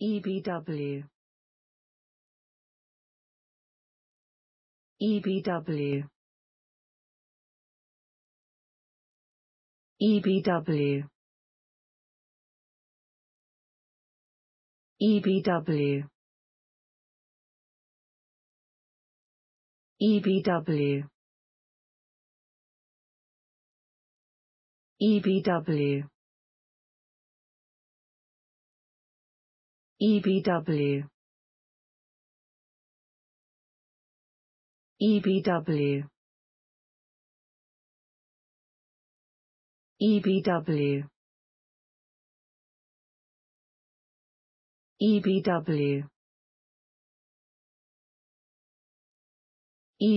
EBW EBW EBW EBW EBW EBW EBW EBW EBW EBW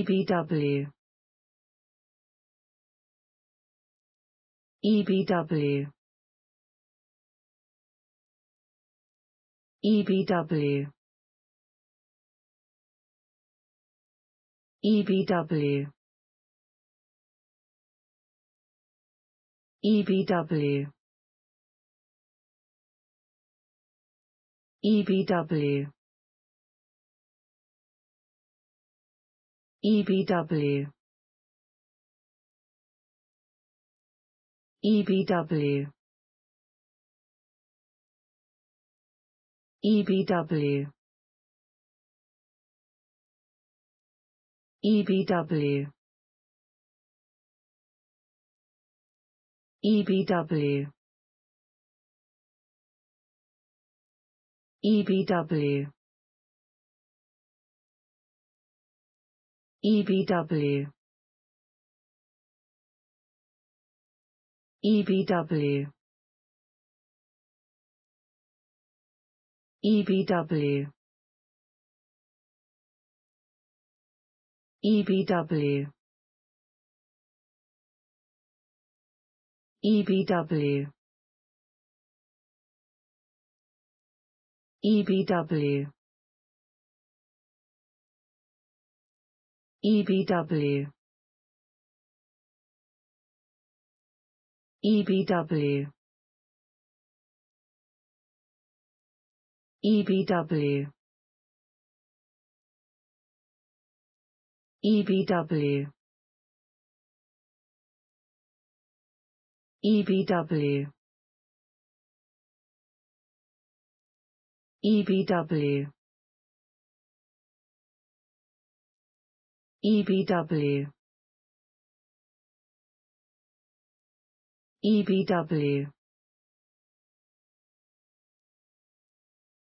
EBW EBW EBW EBW EBW EBW EBW EBW EBW EBW EBW EBW EBW EBW EBW EBW EBW EBW EBW EBW EBW EBW EBW EBW EBW EBW